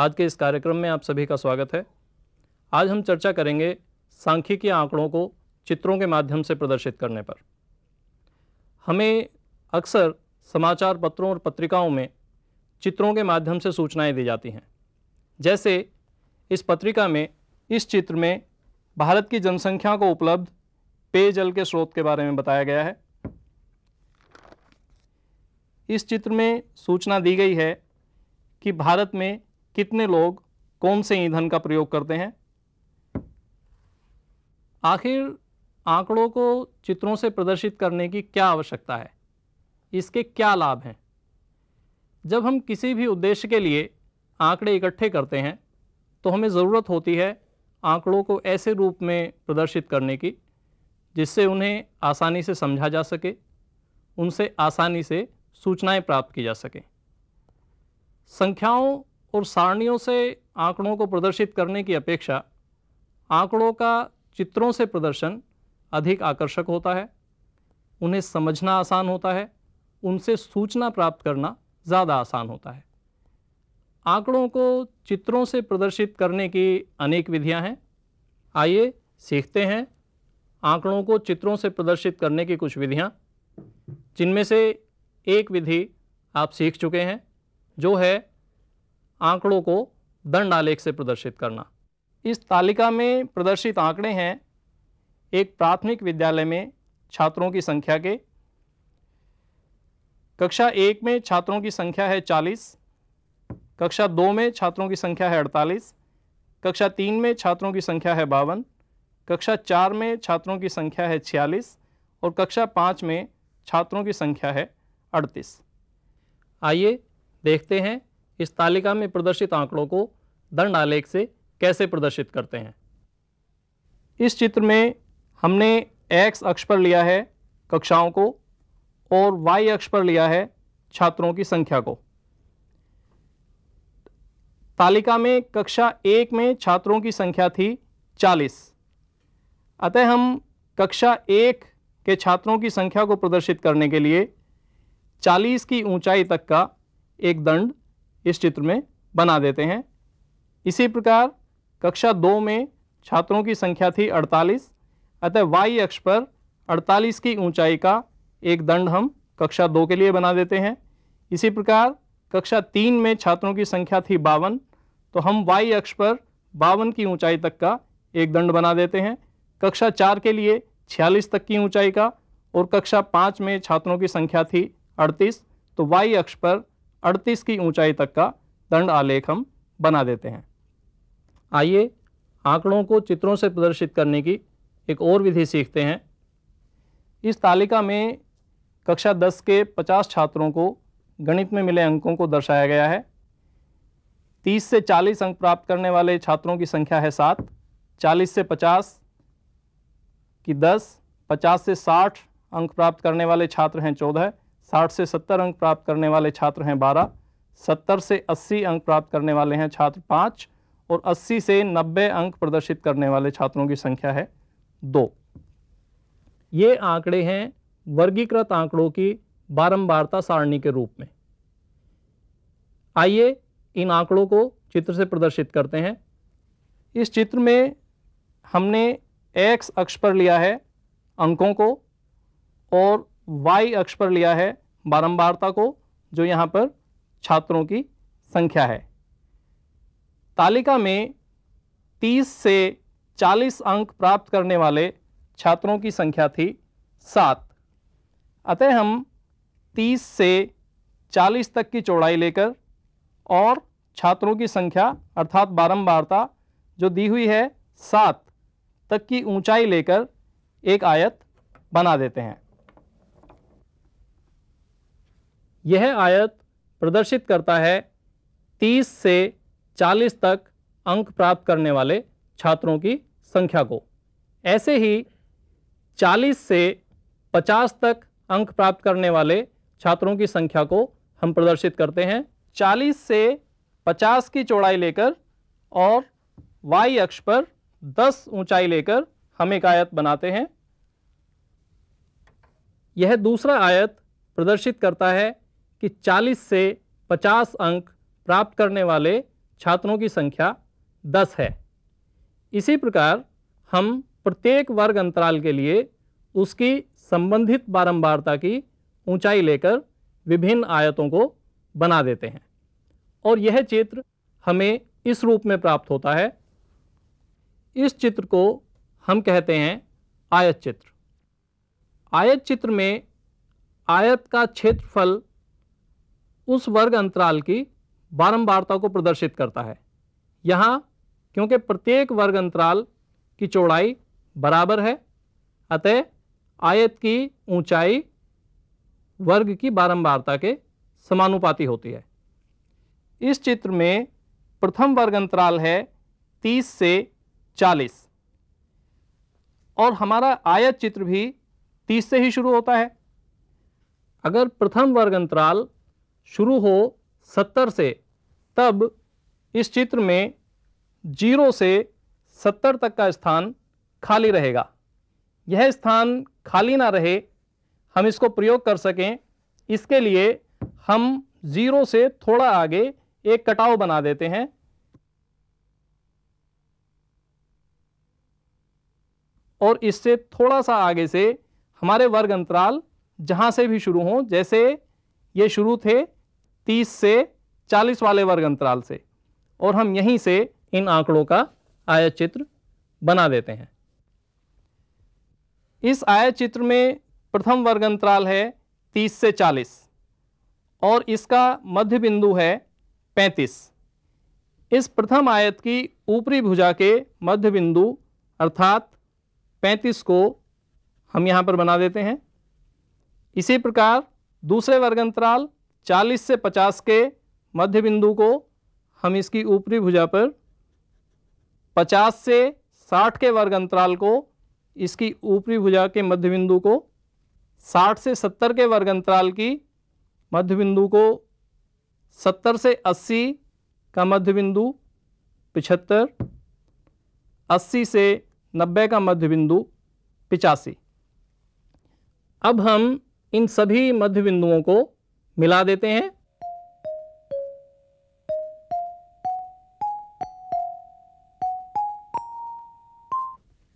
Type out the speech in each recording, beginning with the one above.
आज के इस कार्यक्रम में आप सभी का स्वागत है आज हम चर्चा करेंगे सांख्यिकी आंकड़ों को चित्रों के माध्यम से प्रदर्शित करने पर हमें अक्सर समाचार पत्रों और पत्रिकाओं में चित्रों के माध्यम से सूचनाएं दी जाती हैं जैसे इस पत्रिका में इस चित्र में भारत की जनसंख्या को उपलब्ध पेयजल के स्रोत के बारे में बताया गया है इस चित्र में सूचना दी गई है कि भारत में कितने लोग कौन से ईंधन का प्रयोग करते हैं आखिर आंकड़ों को चित्रों से प्रदर्शित करने की क्या आवश्यकता है इसके क्या लाभ हैं जब हम किसी भी उद्देश्य के लिए आंकड़े इकट्ठे करते हैं तो हमें ज़रूरत होती है आंकड़ों को ऐसे रूप में प्रदर्शित करने की जिससे उन्हें आसानी से समझा जा सके उनसे आसानी से सूचनाएं प्राप्त की जा सकें संख्याओं और सारणियों से आंकड़ों को प्रदर्शित करने की अपेक्षा आंकड़ों का चित्रों से प्रदर्शन अधिक आकर्षक होता है उन्हें समझना आसान होता है उनसे सूचना प्राप्त करना ज़्यादा आसान होता है आंकड़ों को चित्रों से प्रदर्शित करने की अनेक विधियां हैं आइए सीखते हैं आंकड़ों को चित्रों से प्रदर्शित करने की कुछ विधियां जिनमें से एक विधि आप सीख चुके हैं जो है आंकड़ों को दंड आलेख से प्रदर्शित करना इस तालिका में प्रदर्शित आंकड़े हैं एक प्राथमिक विद्यालय में छात्रों की संख्या के कक्षा एक में छात्रों की संख्या है चालीस कक्षा दो में छात्रों की संख्या है अड़तालीस कक्षा तीन में छात्रों की संख्या है बावन कक्षा चार में छात्रों की संख्या है छियालीस और कक्षा पाँच में छात्रों की संख्या है अड़तीस आइए देखते हैं इस तालिका में प्रदर्शित आंकड़ों को दंड आलेख से कैसे प्रदर्शित करते हैं इस चित्र में हमने एक्स अक्ष पर लिया है कक्षाओं को और वाई अक्ष पर लिया है छात्रों की संख्या को तालिका में कक्षा एक में छात्रों की संख्या थी चालीस अतः हम कक्षा एक के छात्रों की संख्या को प्रदर्शित करने के लिए 40 की ऊंचाई तक का एक दंड इस चित्र में बना देते हैं इसी प्रकार कक्षा दो में छात्रों की संख्या थी 48 अतः वाई अक्ष पर 48 की ऊंचाई का एक दंड हम कक्षा दो के लिए बना देते हैं इसी प्रकार कक्षा तीन में छात्रों की संख्या थी बावन तो हम वाई अक्ष पर बावन की ऊंचाई तक का एक दंड बना देते हैं कक्षा चार के लिए छियालीस तक की ऊंचाई का और कक्षा पाँच में छात्रों की संख्या थी अड़तीस तो वाई अक्ष पर अड़तीस की ऊंचाई तक का दंड आलेख हम बना देते हैं आइए आंकड़ों को चित्रों से प्रदर्शित करने की एक और विधि सीखते हैं इस तालिका में कक्षा 10 के 50 छात्रों को गणित में मिले अंकों को दर्शाया गया है 30 से 40 अंक प्राप्त करने वाले छात्रों की संख्या है सात 40 से 50 की 10, 50 से 60 अंक प्राप्त करने वाले छात्र हैं चौदह साठ से सत्तर अंक प्राप्त करने वाले छात्र हैं बारह सत्तर से अस्सी अंक प्राप्त करने वाले हैं छात्र पाँच और अस्सी से नब्बे अंक प्रदर्शित करने वाले छात्रों की संख्या है दो ये आंकड़े हैं वर्गीकृत आंकड़ों की बारंबारता सारणी के रूप में आइए इन आंकड़ों को चित्र से प्रदर्शित करते हैं इस चित्र में हमने एक्स अक्ष पर लिया है अंकों को और y अक्ष पर लिया है बारंबारता को जो यहाँ पर छात्रों की संख्या है तालिका में 30 से 40 अंक प्राप्त करने वाले छात्रों की संख्या थी सात अतः हम 30 से 40 तक की चौड़ाई लेकर और छात्रों की संख्या अर्थात बारंबारता जो दी हुई है सात तक की ऊंचाई लेकर एक आयत बना देते हैं यह आयत प्रदर्शित करता है 30 से 40 तक अंक प्राप्त करने वाले छात्रों की संख्या को ऐसे ही 40 से 50 तक अंक प्राप्त करने वाले छात्रों की संख्या को हम प्रदर्शित करते हैं 40 से 50 की चौड़ाई लेकर और y अक्ष पर 10 ऊंचाई लेकर हम एक आयत बनाते हैं यह दूसरा आयत प्रदर्शित करता है कि 40 से 50 अंक प्राप्त करने वाले छात्रों की संख्या 10 है इसी प्रकार हम प्रत्येक वर्ग अंतराल के लिए उसकी संबंधित बारंबारता की ऊंचाई लेकर विभिन्न आयतों को बना देते हैं और यह चित्र हमें इस रूप में प्राप्त होता है इस चित्र को हम कहते हैं आयत चित्र आयत चित्र में आयत का क्षेत्रफल उस वर्ग अंतराल की बारंबारता को प्रदर्शित करता है यहाँ क्योंकि प्रत्येक वर्ग अंतराल की चौड़ाई बराबर है अतः आयत की ऊंचाई वर्ग की बारंबारता के समानुपाती होती है इस चित्र में प्रथम वर्ग अंतराल है 30 से 40 और हमारा आयत चित्र भी 30 से ही शुरू होता है अगर प्रथम वर्ग अंतराल शुरू हो सत्तर से तब इस चित्र में जीरो से सत्तर तक का स्थान खाली रहेगा यह स्थान खाली ना रहे हम इसको प्रयोग कर सकें इसके लिए हम ज़ीरो से थोड़ा आगे एक कटाव बना देते हैं और इससे थोड़ा सा आगे से हमारे वर्ग अंतराल जहाँ से भी शुरू हों जैसे ये शुरू थे 30 से 40 वाले वर्ग अंतराल से और हम यहीं से इन आंकड़ों का आयत चित्र बना देते हैं इस आयत चित्र में प्रथम वर्ग अंतराल है 30 से 40 और इसका मध्य बिंदु है 35 इस प्रथम आयत की ऊपरी भुजा के मध्य बिंदु अर्थात 35 को हम यहां पर बना देते हैं इसी प्रकार दूसरे वर्ग अंतराल 40 से 50 के मध्य बिंदु को हम इसकी ऊपरी भुजा पर 50 से 60 के वर्ग अंतराल को इसकी ऊपरी भुजा के मध्य बिंदु को 60 से 70 के वर्ग अंतराल की मध्य बिंदु को 70 से 80 का मध्य बिंदु पिछहत्तर 80 से 90 का मध्य बिंदु पिचासी अब हम इन सभी मध्य बिंदुओं को मिला देते हैं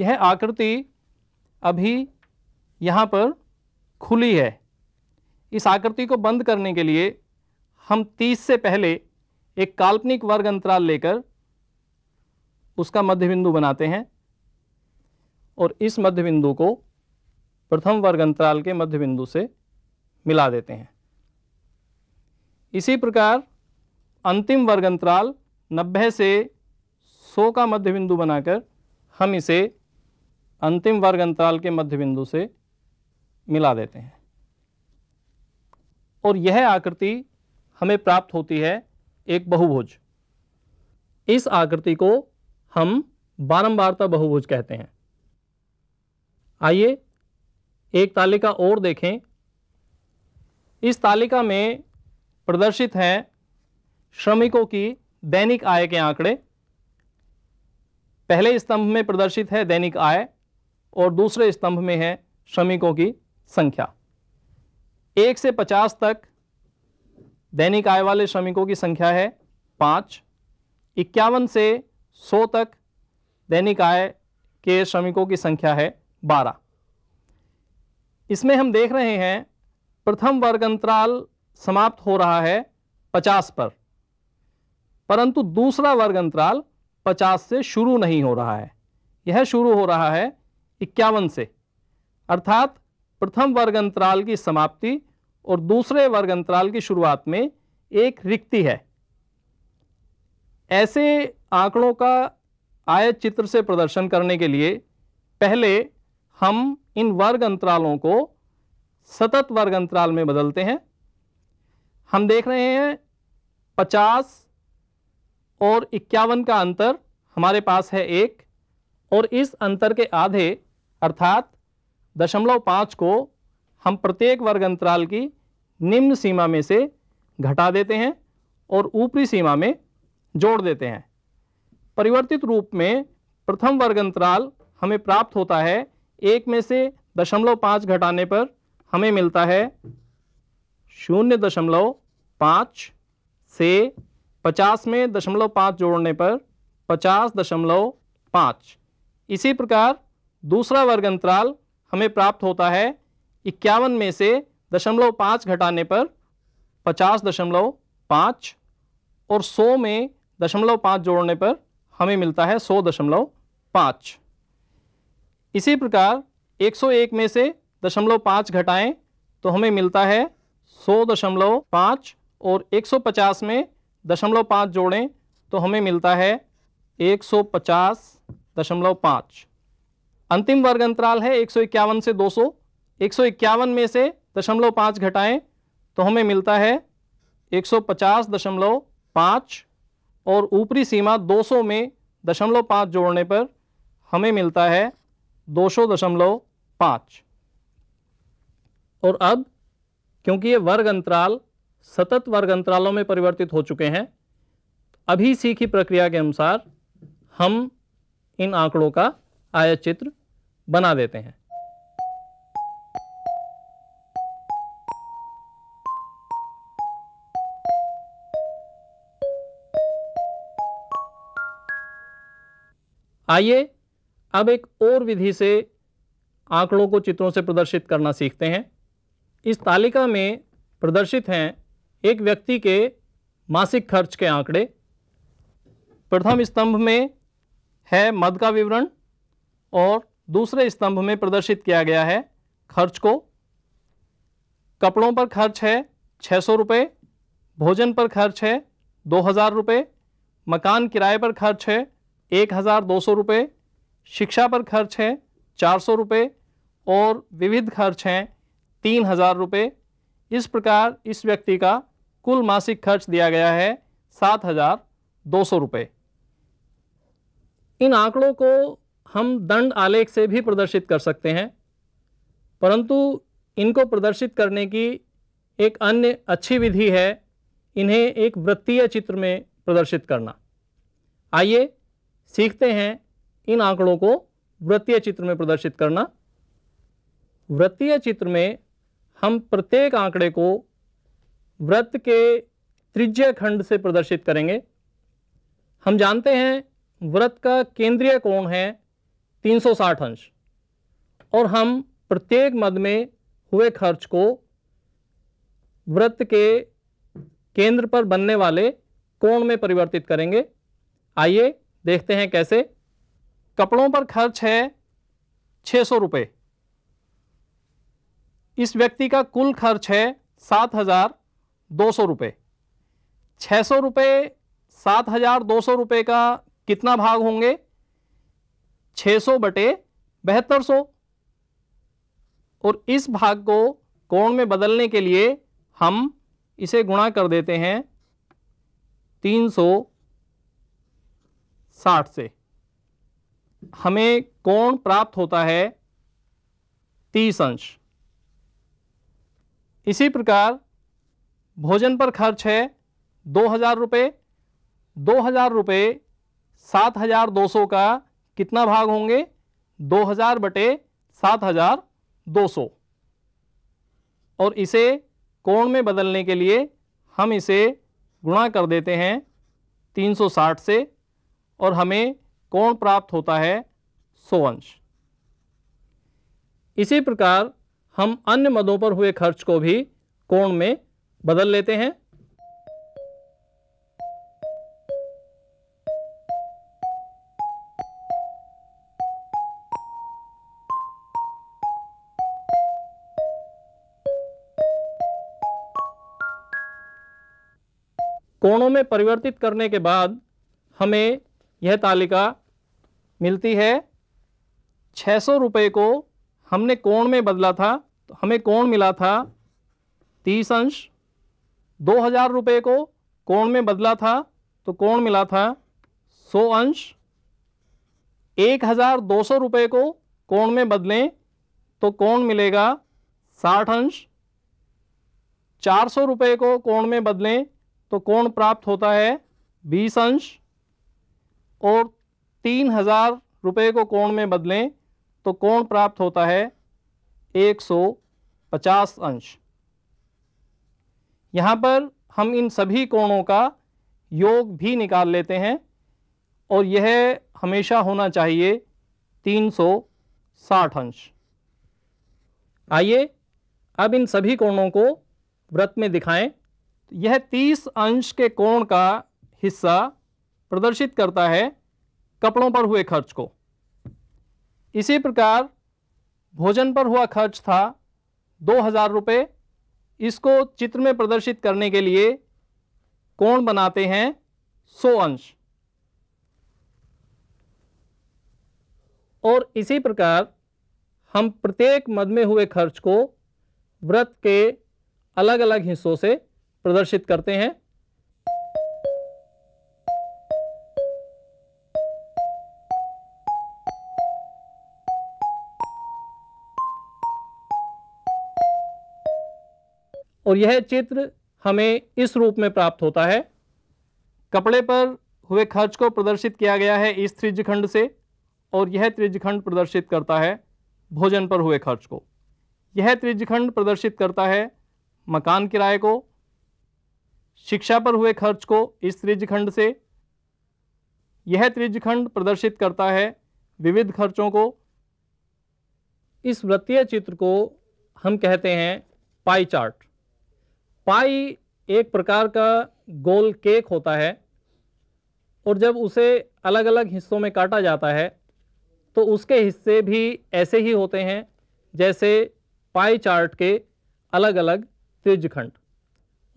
यह आकृति अभी यहाँ पर खुली है इस आकृति को बंद करने के लिए हम 30 से पहले एक काल्पनिक वर्ग अंतराल लेकर उसका मध्य बिंदु बनाते हैं और इस मध्य बिंदु को प्रथम वर्ग अंतराल के मध्य बिंदु से मिला देते हैं इसी प्रकार अंतिम वर्ग अंतराल 90 से 100 का मध्य बिंदु बनाकर हम इसे अंतिम वर्ग अंतराल के मध्य बिंदु से मिला देते हैं और यह आकृति हमें प्राप्त होती है एक बहुभुज इस आकृति को हम बारंबारता बहुभुज कहते हैं आइए एक तालिका और देखें इस तालिका में प्रदर्शित हैं श्रमिकों की दैनिक आय के आंकड़े पहले स्तंभ में प्रदर्शित है दैनिक आय और दूसरे स्तंभ में है श्रमिकों की संख्या एक से पचास तक दैनिक आय वाले श्रमिकों की संख्या है पाँच इक्यावन से सौ तक दैनिक आय के श्रमिकों की संख्या है बारह इसमें हम देख रहे हैं प्रथम वर्ग अंतराल समाप्त हो रहा है पचास पर परंतु दूसरा वर्ग अंतराल पचास से शुरू नहीं हो रहा है यह शुरू हो रहा है इक्यावन से अर्थात प्रथम वर्ग अंतराल की समाप्ति और दूसरे वर्ग अंतराल की शुरुआत में एक रिक्ति है ऐसे आंकड़ों का आयत चित्र से प्रदर्शन करने के लिए पहले हम इन वर्ग अंतरालों को सतत वर्ग अंतराल में बदलते हैं हम देख रहे हैं 50 और इक्यावन का अंतर हमारे पास है एक और इस अंतर के आधे अर्थात दशमलव पाँच को हम प्रत्येक वर्ग अंतराल की निम्न सीमा में से घटा देते हैं और ऊपरी सीमा में जोड़ देते हैं परिवर्तित रूप में प्रथम वर्ग अंतराल हमें प्राप्त होता है एक में से दशमलव पाँच घटाने पर हमें मिलता है शून्य दशमलव पाँच से पचास में दशमलव पाँच जोड़ने पर पचास दशमलव पाँच इसी प्रकार दूसरा वर्ग अंतराल हमें प्राप्त होता है इक्यावन में से दशमलव पाँच घटाने पर पचास दशमलव पाँच और सौ में दशमलव पाँच जोड़ने पर हमें मिलता है सौ दशमलव पाँच इसी प्रकार 101 में से दशमलव पाँच घटाएँ तो हमें मिलता है सौ दशमलव पाँच और 150 में दशमलव पाँच जोड़ें तो हमें मिलता है एक सौ पचास दशमलव पाँच अंतिम वर्ग अंतराल है एक सौ इक्यावन से दो सौ एक सौ इक्यावन में से दशमलव पाँच घटाएँ तो हमें मिलता है एक सौ पचास दशमलव पाँच और ऊपरी सीमा दो सौ में दशमलव पाँच जोड़ने पर हमें मिलता है दो सौ दशमलव और अब क्योंकि ये वर्ग अंतराल सतत वर्ग अंतरालों में परिवर्तित हो चुके हैं अभी सीखी प्रक्रिया के अनुसार हम इन आंकड़ों का आयत चित्र बना देते हैं आइए अब एक और विधि से आंकड़ों को चित्रों से प्रदर्शित करना सीखते हैं इस तालिका में प्रदर्शित हैं एक व्यक्ति के मासिक खर्च के आंकड़े प्रथम स्तंभ में है मद का विवरण और दूसरे स्तंभ में प्रदर्शित किया गया है खर्च को कपड़ों पर खर्च है छः सौ रुपये भोजन पर खर्च है दो हज़ार रुपये मकान किराए पर खर्च है एक हज़ार दो सौ रुपये शिक्षा पर खर्च है चार सौ रुपये और विविध खर्च हैं तीन हज़ार रुपये इस प्रकार इस व्यक्ति का कुल मासिक खर्च दिया गया है सात हज़ार दो सौ रुपये इन आंकड़ों को हम दंड आलेख से भी प्रदर्शित कर सकते हैं परंतु इनको प्रदर्शित करने की एक अन्य अच्छी विधि है इन्हें एक वृत्तीय चित्र में प्रदर्शित करना आइए सीखते हैं इन आंकड़ों को वृत्तीय चित्र में प्रदर्शित करना वृत्तीय चित्र में हम प्रत्येक आंकड़े को वृत्त के त्रिज्य खंड से प्रदर्शित करेंगे हम जानते हैं वृत्त का केंद्रीय कोण है 360 अंश और हम प्रत्येक मद में हुए खर्च को वृत्त के केंद्र पर बनने वाले कोण में परिवर्तित करेंगे आइए देखते हैं कैसे कपड़ों पर खर्च है छः सौ रुपये इस व्यक्ति का कुल खर्च है सात हज़ार दो सौ रुपये छः सौ रुपये सात हज़ार दो सौ रुपये का कितना भाग होंगे छः सौ बटे बहत्तर सौ और इस भाग को कोण में बदलने के लिए हम इसे गुणा कर देते हैं तीन सौ साठ से हमें कोण प्राप्त होता है तीस अंश इसी प्रकार भोजन पर खर्च है दो हज़ार रुपये दो हज़ार रुपये सात हज़ार दो सौ का कितना भाग होंगे दो हज़ार बटे सात हज़ार दो सौ और इसे कोण में बदलने के लिए हम इसे गुणा कर देते हैं तीन सौ साठ से और हमें कोण प्राप्त होता है सोवंश इसी प्रकार हम अन्य मदों पर हुए खर्च को भी कोण में बदल लेते हैं कोणों में परिवर्तित करने के बाद हमें यह तालिका मिलती है छ सौ रुपये को हमने कोण में बदला था तो हमें कोण मिला था तीस अंश दो हज़ार रुपये को कोण में बदला था तो कोण मिला था सौ अंश एक हज़ार दो सौ रुपये को कोण में बदलें तो कोण मिलेगा साठ अंश चार सौ रुपये को कोण में बदलें तो कोण प्राप्त होता है बीस अंश और तीन हज़ार रुपये को कोण में बदलें तो कोण प्राप्त होता है 150 अंश यहाँ पर हम इन सभी कोणों का योग भी निकाल लेते हैं और यह हमेशा होना चाहिए 360 अंश आइए अब इन सभी कोणों को व्रत में दिखाएं यह 30 अंश के कोण का हिस्सा प्रदर्शित करता है कपड़ों पर हुए खर्च को इसी प्रकार भोजन पर हुआ खर्च था दो हज़ार रुपये इसको चित्र में प्रदर्शित करने के लिए कोण बनाते हैं सौ अंश और इसी प्रकार हम प्रत्येक मद में हुए खर्च को व्रत के अलग अलग हिस्सों से प्रदर्शित करते हैं और यह चित्र हमें इस रूप में प्राप्त होता है कपड़े पर हुए खर्च को प्रदर्शित किया गया है इस त्रिजखंड से और यह त्रिजखंड प्रदर्शित करता है भोजन पर हुए खर्च को यह त्रिजखंड प्रदर्शित करता है मकान किराए को शिक्षा पर हुए खर्च को इस त्रिजखंड से यह त्रिजखंड प्रदर्शित करता है विविध खर्चों को इस वृत्तीय चित्र को हम कहते हैं पाई चार्ट पाई एक प्रकार का गोल केक होता है और जब उसे अलग अलग हिस्सों में काटा जाता है तो उसके हिस्से भी ऐसे ही होते हैं जैसे पाई चार्ट के अलग अलग त्रिजखंड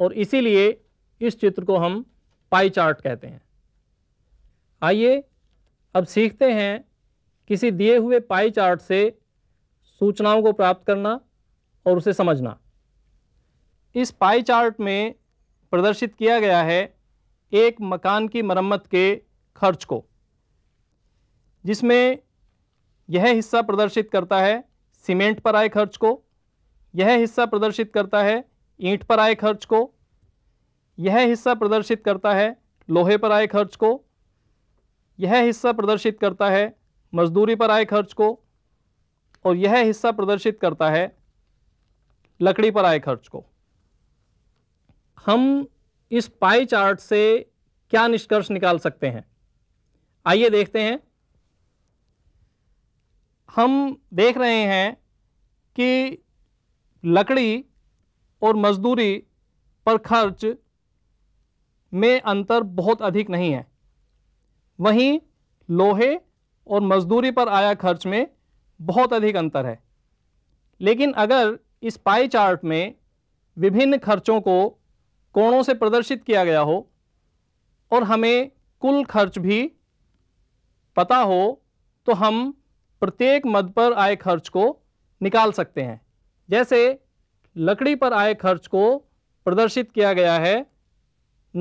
और इसीलिए इस चित्र को हम पाई चार्ट कहते हैं आइए अब सीखते हैं किसी दिए हुए पाई चार्ट से सूचनाओं को प्राप्त करना और उसे समझना इस पाई चार्ट में प्रदर्शित किया गया है एक मकान की मरम्मत के खर्च को जिसमें यह हिस्सा प्रदर्शित करता है सीमेंट पर आए खर्च को यह हिस्सा प्रदर्शित करता है ईंट पर आए खर्च को यह हिस्सा प्रदर्शित करता है लोहे पर आए खर्च को यह हिस्सा प्रदर्शित करता है मजदूरी पर आए खर्च को और यह हिस्सा प्रदर्शित करता है लकड़ी पर आए खर्च को हम इस पाई चार्ट से क्या निष्कर्ष निकाल सकते हैं आइए देखते हैं हम देख रहे हैं कि लकड़ी और मजदूरी पर खर्च में अंतर बहुत अधिक नहीं है वहीं लोहे और मजदूरी पर आया खर्च में बहुत अधिक अंतर है लेकिन अगर इस पाई चार्ट में विभिन्न खर्चों को कोणों से प्रदर्शित किया गया हो और हमें कुल खर्च भी पता हो तो हम प्रत्येक मद पर आए खर्च को निकाल सकते हैं जैसे लकड़ी पर आए खर्च को प्रदर्शित किया गया है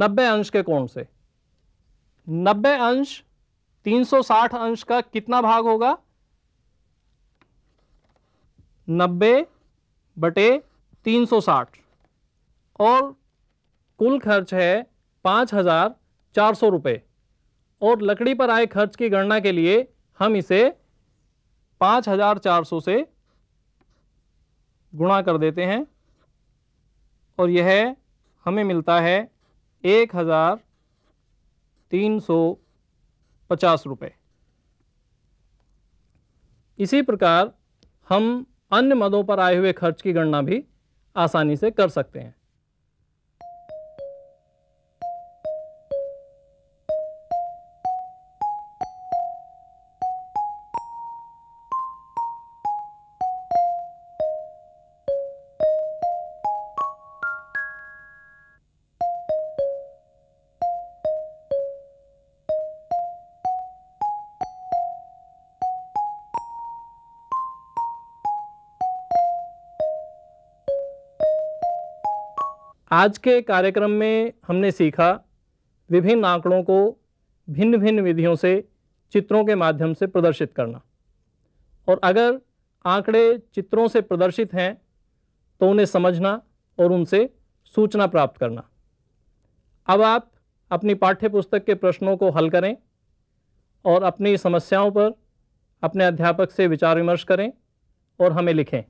नब्बे अंश के कोण से नब्बे अंश 360 अंश का कितना भाग होगा नब्बे बटे 360 और कुल खर्च है पाँच हज़ार चार सौ रुपये और लकड़ी पर आए खर्च की गणना के लिए हम इसे पाँच हज़ार चार सौ से गुणा कर देते हैं और यह हमें मिलता है एक हज़ार तीन सौ पचास रुपये इसी प्रकार हम अन्य मदों पर आए हुए खर्च की गणना भी आसानी से कर सकते हैं आज के कार्यक्रम में हमने सीखा विभिन्न आंकड़ों को भिन्न भिन्न विधियों से चित्रों के माध्यम से प्रदर्शित करना और अगर आंकड़े चित्रों से प्रदर्शित हैं तो उन्हें समझना और उनसे सूचना प्राप्त करना अब आप अपनी पाठ्य पुस्तक के प्रश्नों को हल करें और अपनी समस्याओं पर अपने अध्यापक से विचार विमर्श करें और हमें लिखें